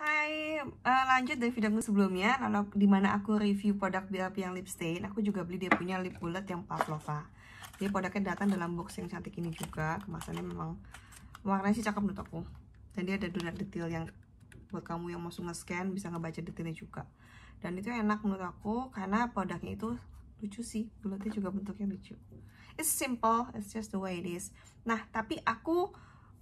Hai, uh, lanjut dari videonya sebelumnya, lalu dimana aku review produk BLP yang lip stain, aku juga beli dia punya lip bullet yang Pavlova. Jadi produknya datang dalam box yang cantik ini juga, kemasannya memang warnanya sih cakep menurut aku. Dan dia ada donat detail yang buat kamu yang mau nge-scan bisa ngebaca detailnya juga. Dan itu enak menurut aku karena produknya itu lucu sih, bulletnya juga bentuknya lucu. It's simple, it's just the way it is. Nah, tapi aku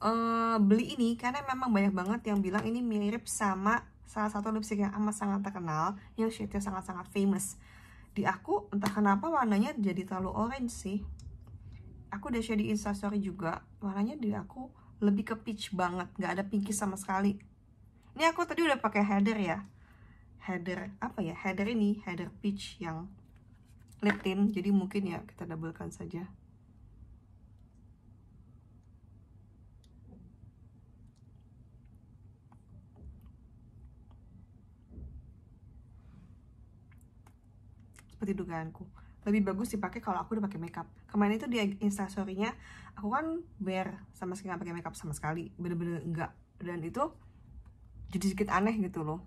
uh, beli ini karena memang banyak banget yang bilang ini mirip sama salah satu lipstick yang amat sangat terkenal yang shade-nya sangat-sangat famous di aku entah kenapa warnanya jadi terlalu orange sih aku udah share di instastory juga warnanya di aku lebih ke peach banget nggak ada pinky sama sekali ini aku tadi udah pakai header ya header apa ya header ini header peach yang lip tint jadi mungkin ya kita doublekan saja seperti dugaanku lebih bagus dipakai kalau aku udah pakai makeup kemarin itu di instastorynya aku kan bare sama sekali nggak pakai makeup sama sekali bener-bener enggak dan itu jadi sedikit aneh gitu loh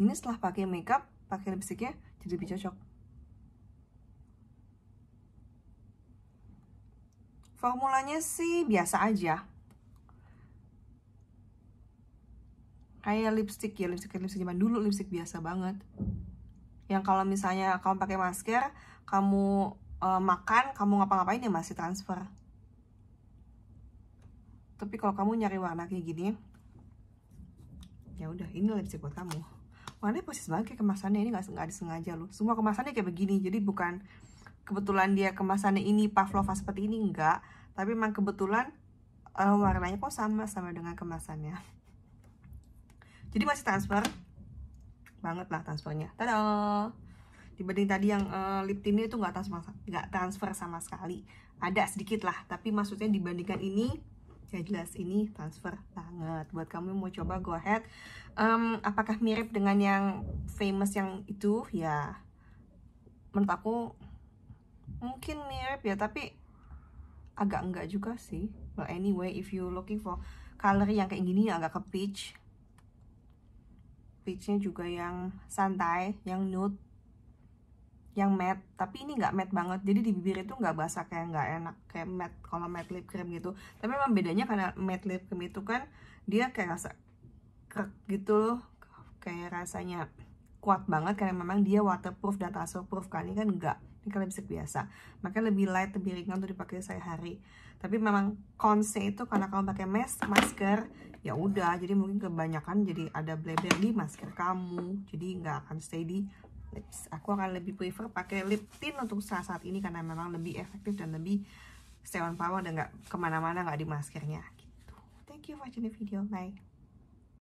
ini setelah pakai makeup pakai lipsticknya jadi lebih cocok formulanya sih biasa aja kayak lipstick ya lipstick, lipstick zaman dulu lipstick biasa banget yang kalau misalnya kamu pakai masker kamu uh, makan kamu ngapa-ngapain ya masih transfer tapi kalau kamu nyari warna kayak gini ya udah ini lipstick buat kamu warnanya persis banget kayak kemasannya ini nggak nggak disengaja loh semua kemasannya kayak begini jadi bukan kebetulan dia kemasannya ini pavlova seperti ini enggak tapi memang kebetulan uh, warnanya kok sama sama dengan kemasannya jadi masih transfer banget lah transfernya tada dibanding tadi yang uh, lip tint itu nggak transfer nggak transfer sama sekali ada sedikit lah tapi maksudnya dibandingkan ini ya jelas ini transfer banget buat kamu yang mau coba go ahead um, apakah mirip dengan yang famous yang itu ya menurut aku mungkin mirip ya tapi agak enggak juga sih well anyway if you looking for color yang kayak gini ya agak ke peach peachnya juga yang santai yang nude yang matte tapi ini nggak matte banget jadi di bibir itu nggak basah kayak nggak enak kayak matte kalau matte lip cream gitu tapi memang bedanya karena matte lip cream itu kan dia kayak rasa krek gitu loh kayak rasanya kuat banget karena memang dia waterproof dan proof kan ini kan enggak ini kalian bisa biasa makanya lebih light lebih ringan untuk dipakai sehari tapi memang konsep itu karena kamu pakai mask masker ya udah jadi mungkin kebanyakan jadi ada bleber di masker kamu jadi nggak akan steady. lips aku akan lebih prefer pakai lip tint untuk saat saat ini karena memang lebih efektif dan lebih stay on power dan nggak kemana-mana nggak di maskernya gitu thank you for watching the video bye